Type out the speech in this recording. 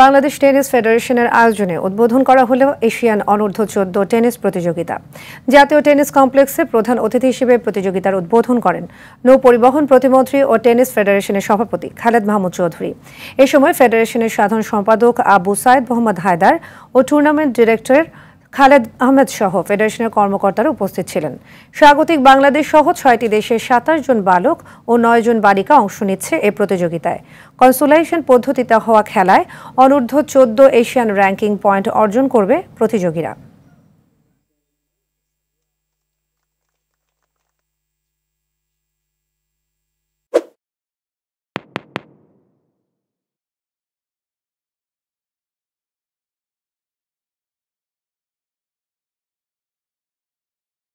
Bangladesh tennis ফেডারেশনের আয়োজনে উদ্বোধন করা হল এশিয়ান অনূর্ধ্ব চোদ্দ টেনিস প্রতিযোগিতা জাতীয় টেনিস কমপ্লেক্সে প্রধান অতিথি হিসেবে প্রতিযোগিতার উদ্বোধন করেন নৌ পরিবহন প্রতিমন্ত্রী ও টেনিস ফেডারেশনের সভাপতি খালেদ মাহমুদ চৌধুরী এ সময় ফেডারেশনের সাধারণ সম্পাদক আবু সাইদ মোহাম্মদ হায়দার ও টুর্নামেন্ট ডিরেক্টর খালেদ আহমেদ সহ ফেডারেশনের কর্মকর্তারা উপস্থিত ছিলেন স্বাগতিক বাংলাদেশ সহ ছয়টি দেশের সাতাশ জন বালক ও নয় জন বালিকা অংশ নিচ্ছে এ প্রতিযোগিতায় কনসুলেশন পদ্ধতিতে হওয়া খেলায় অনূর্ধ্ব চোদ্দ এশিয়ান র্যাঙ্কিং পয়েন্ট অর্জন করবে প্রতিযোগীরা